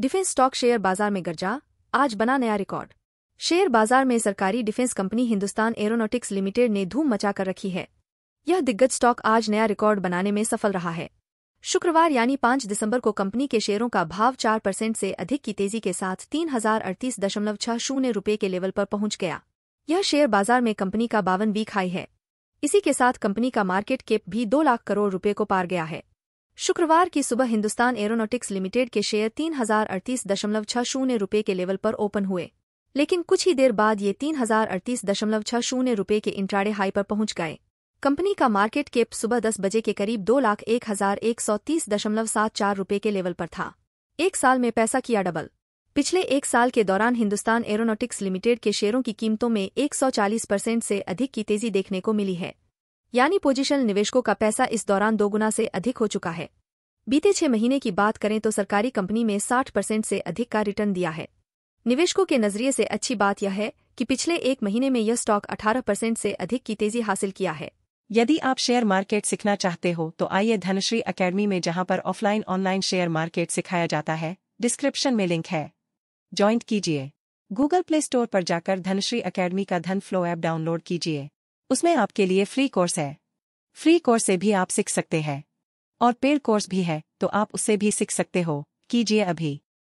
defence stock share बाजार में गर्जा आज बना नया रिकॉर्ड शेयर बाजार में सरकारी defence company Hindustan Aeronautics Limited ने धूम मचा कर रखी है यह दिग्गज स्टॉक आज नया रिकॉर्ड बनाने में सफल रहा है शुक्रवार यानी 5 दिसंबर को कंपनी के शेयरों का भाव चार परसेंट से अधिक की तेजी के साथ तीन हजार अड़तीस दशमलव छह शून्य रूपये के लेवल पर पहुंच गया यह शेयर बाजार में कंपनी का बावन वीक हाई है इसी के साथ कंपनी का मार्केट केप भी दो लाख करोड़ रुपये को पार गया है शुक्रवार की सुबह हिंदुस्तान एरोनॉटिक्स लिमिटेड के शेयर तीन हजार अड़तीस दशमलव छह शून्य रुपये के लेवल पर ओपन हुए लेकिन कुछ ही देर बाद ये तीन हजार अड़तीस दशमलव छह शून्य रुपये के इंट्राडे हाई पर पहुंच गए कंपनी का मार्केट कैप सुबह दस बजे के करीब दो लाख एक हजार एक सौ तीस दशमलव सात चार रुपये के लेवल पर था एक साल में पैसा किया डबल पिछले एक साल के दौरान हिंदुस्तान एरोनॉटिक्स लिमिटेड के शेयरों की कीमतों में 140 परसेंट से अधिक की तेजी देखने को मिली है यानी पोजिशनल निवेशकों का पैसा इस दौरान दोगुना से अधिक हो चुका है बीते छह महीने की बात करें तो सरकारी कंपनी में 60 परसेंट से अधिक का रिटर्न दिया है निवेशकों के नजरिए से अच्छी बात यह है कि पिछले एक महीने में यह स्टॉक 18 परसेंट से अधिक की तेजी हासिल किया है यदि आप शेयर मार्केट सीखना चाहते हो तो आइए धनश्री अकेडमी में जहां पर ऑफलाइन ऑनलाइन शेयर मार्केट सिखाया जाता है डिस्क्रिप्शन में लिंक है ज्वाइंट कीजिए गूगल प्ले स्टोर पर जाकर धनश्री अकेडमी का धन फ्लो ऐप डाउनलोड कीजिए उसमें आपके लिए फ्री कोर्स है फ्री कोर्स से भी आप सीख सकते हैं और पेड कोर्स भी है तो आप उसे भी सीख सकते हो कीजिए अभी